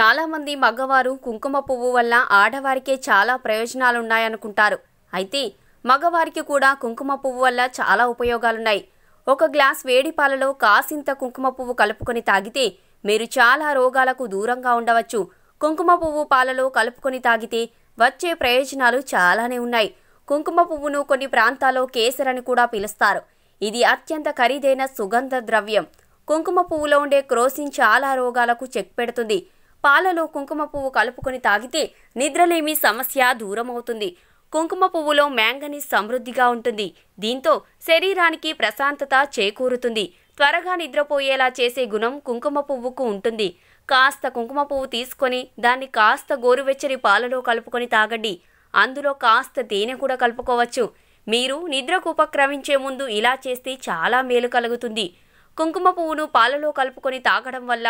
చాలామంది మగవారు కుంకుమ పువ్వు వల్ల ఆడవారికే చాలా ప్రయోజనాలున్నాయనుకుంటారు అయితే మగవారికి కూడా కుంకుమ పువ్వు వల్ల చాలా ఉపయోగాలున్నాయి ఒక గ్లాస్ వేడి పాలలో కాసింత కుంకుమ పువ్వు కలుపుకొని తాగితే మీరు చాలా రోగాలకు దూరంగా ఉండవచ్చు కుంకుమ పువ్వు పాలలో కలుపుకొని తాగితే వచ్చే ప్రయోజనాలు చాలానే ఉన్నాయి కుంకుమ పువ్వును కొన్ని ప్రాంతాల్లో కేసరని కూడా పిలుస్తారు ఇది అత్యంత ఖరీదైన సుగంధ ద్రవ్యం కుంకుమ పువ్వులో ఉండే క్రోసిన్ చాలా రోగాలకు చెక్ పెడుతుంది పాలలో కుంకుమ పువ్వు కలుపుకొని తాగితే నిద్రలేమి సమస్య దూరమవుతుంది కుంకుమ పువ్వులో మ్యాంగని సమృద్ధిగా ఉంటుంది దీంతో శరీరానికి ప్రశాంతత చేకూరుతుంది త్వరగా నిద్రపోయేలా చేసే గుణం కుంకుమ పువ్వుకు ఉంటుంది కాస్త కుంకుమ పువ్వు తీసుకొని దాన్ని కాస్త గోరువెచ్చని పాలలో కలుపుకొని తాగండి అందులో కాస్త తేనె కూడా కలుపుకోవచ్చు మీరు నిద్రకు ఉపక్రమించే ముందు ఇలా చేస్తే చాలా మేలు కలుగుతుంది కుంకుమ పువ్వును పాలలో కలుపుకొని తాగడం వల్ల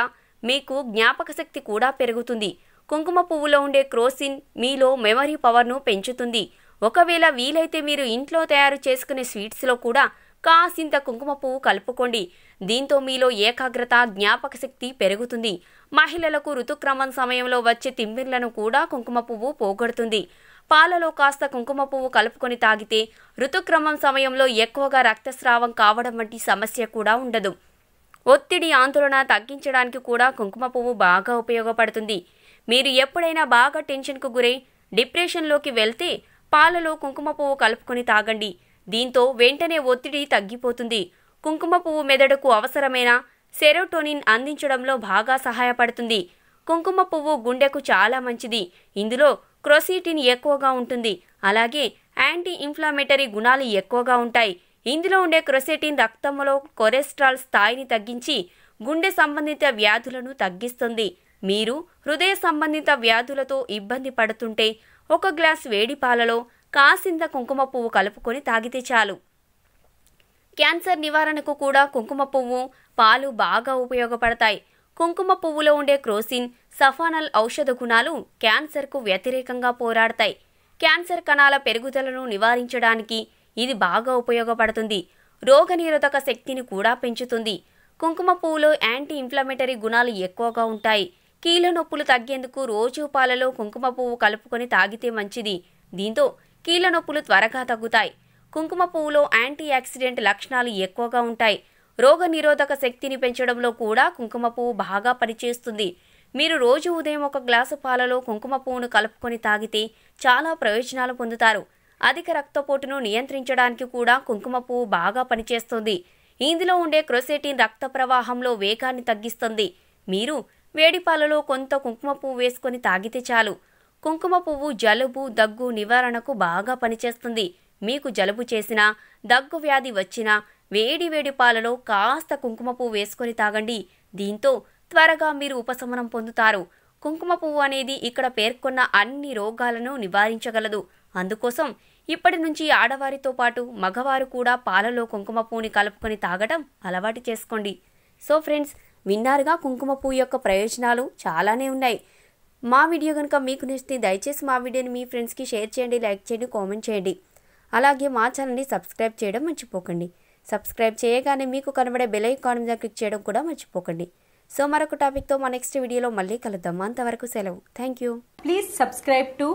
మీకు జ్ఞాపక శక్తి కూడా పెరుగుతుంది కుంకుమ పువ్వులో ఉండే క్రోసిన్ మీలో మెమరీ పవర్ను పెంచుతుంది ఒకవేళ వీలైతే మీరు ఇంట్లో తయారు చేసుకునే స్వీట్స్లో కూడా కాసింత కుంకుమ పువ్వు కలుపుకోండి దీంతో మీలో ఏకాగ్రత జ్ఞాపక శక్తి పెరుగుతుంది మహిళలకు ఋతుక్రమం సమయంలో వచ్చే తిమ్మిర్లను కూడా కుంకుమ పువ్వు పోగొడుతుంది పాలలో కాస్త కుంకుమ పువ్వు కలుపుకొని తాగితే ఋతుక్రమం సమయంలో ఎక్కువగా రక్తస్రావం కావడం వంటి సమస్య కూడా ఉండదు ఒత్తిడి ఆందోళన తగ్గించడానికి కూడా కుంకుమ పువ్వు బాగా ఉపయోగపడుతుంది మీరు ఎప్పుడైనా బాగా టెన్షన్కు గురై డిప్రెషన్లోకి వెళ్తే పాలలో కుంకుమ పువ్వు కలుపుకొని తాగండి దీంతో వెంటనే ఒత్తిడి తగ్గిపోతుంది కుంకుమ పువ్వు మెదడుకు అవసరమైన సెరోటోనిన్ అందించడంలో బాగా సహాయపడుతుంది కుంకుమ పువ్వు గుండెకు చాలా మంచిది ఇందులో క్రోసిటిన్ ఎక్కువగా ఉంటుంది అలాగే యాంటీ ఇన్ఫ్లామేటరీ గుణాలు ఎక్కువగా ఉంటాయి ఇందులో ఉండే క్రొసెటిన్ రక్తంలో కొలెస్ట్రాల్ స్థాయిని తగ్గించి గుండె సంబంధిత వ్యాధులను తగ్గిస్తుంది మీరు హృదయ సంబంధిత వ్యాధులతో ఇబ్బంది పడుతుంటే ఒక గ్లాస్ వేడి పాలలో కాసింత కుంకుమ పువ్వు కలుపుకొని తాగితే చాలు క్యాన్సర్ నివారణకు కూడా కుంకుమ పువ్వు పాలు బాగా ఉపయోగపడతాయి కుంకుమ పువ్వులో ఉండే క్రోసిన్ సఫానల్ ఔషధ గుణాలు క్యాన్సర్కు వ్యతిరేకంగా పోరాడతాయి క్యాన్సర్ కణాల పెరుగుదలను నివారించడానికి ఇది బాగా ఉపయోగపడుతుంది రోగనిరోధక శక్తిని కూడా పెంచుతుంది కుంకుమ పువ్వులో యాంటీ ఇన్ఫ్లమేటరీ గుణాలు ఎక్కువగా ఉంటాయి కీళ్ళ నొప్పులు తగ్గేందుకు రోజు పాలలో కుంకుమ పువ్వు కలుపుకొని తాగితే మంచిది దీంతో కీళ్ళ నొప్పులు త్వరగా తగ్గుతాయి కుంకుమ పువ్వులో యాంటీ యాక్సిడెంట్ లక్షణాలు ఎక్కువగా ఉంటాయి రోగ నిరోధక శక్తిని పెంచడంలో కూడా కుంకుమ పువ్వు బాగా పనిచేస్తుంది మీరు రోజు ఉదయం ఒక గ్లాసు పాలలో కుంకుమ పువ్వును కలుపుకొని తాగితే చాలా ప్రయోజనాలు పొందుతారు అధిక రక్తపోటును నియంత్రించడానికి కూడా కుంకుమ పువ్వు బాగా పనిచేస్తుంది ఇందులో ఉండే క్రొసెటిన్ రక్త ప్రవాహంలో వేగాన్ని తగ్గిస్తుంది మీరు వేడిపాలలో కొంత కుంకుమ పువ్వు వేసుకొని తాగితే చాలు కుంకుమ పువ్వు జలుబు దగ్గు నివారణకు బాగా పనిచేస్తుంది మీకు జలుబు చేసినా దగ్గు వ్యాధి వచ్చినా వేడి వేడి పాలలో కాస్త కుంకుమ పువ్వు వేసుకొని తాగండి దీంతో త్వరగా మీరు ఉపశమనం పొందుతారు కుంకుమ పువ్వు అనేది ఇక్కడ పేర్కొన్న అన్ని రోగాలను నివారించగలదు అందుకోసం ఇప్పటి నుంచి ఆడవారితో పాటు మగవారు కూడా పాలలో కుంకుమ పువ్వుని కలుపుకొని తాగటం అలవాటు చేసుకోండి సో ఫ్రెండ్స్ విన్నారుగా కుంకుమ పువ్వు యొక్క ప్రయోజనాలు చాలానే ఉన్నాయి మా వీడియో కనుక మీకు నచ్చితే దయచేసి మా వీడియోని మీ ఫ్రెండ్స్కి షేర్ చేయండి లైక్ చేయండి కామెంట్ చేయండి అలాగే మా ఛానల్ని సబ్స్క్రైబ్ చేయడం మర్చిపోకండి సబ్స్క్రైబ్ చేయగానే మీకు కనబడే బెల్ ఐకాన్ మీద క్లిక్ చేయడం కూడా మర్చిపోకండి సో మరొక టాపిక్తో మా నెక్స్ట్ వీడియోలో మళ్ళీ కలుద్దాం అంతవరకు సెలవు thank you please subscribe to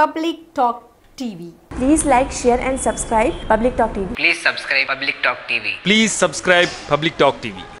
Public Talk TV please like share and subscribe Public Talk TV please subscribe Public Talk TV please subscribe Public Talk TV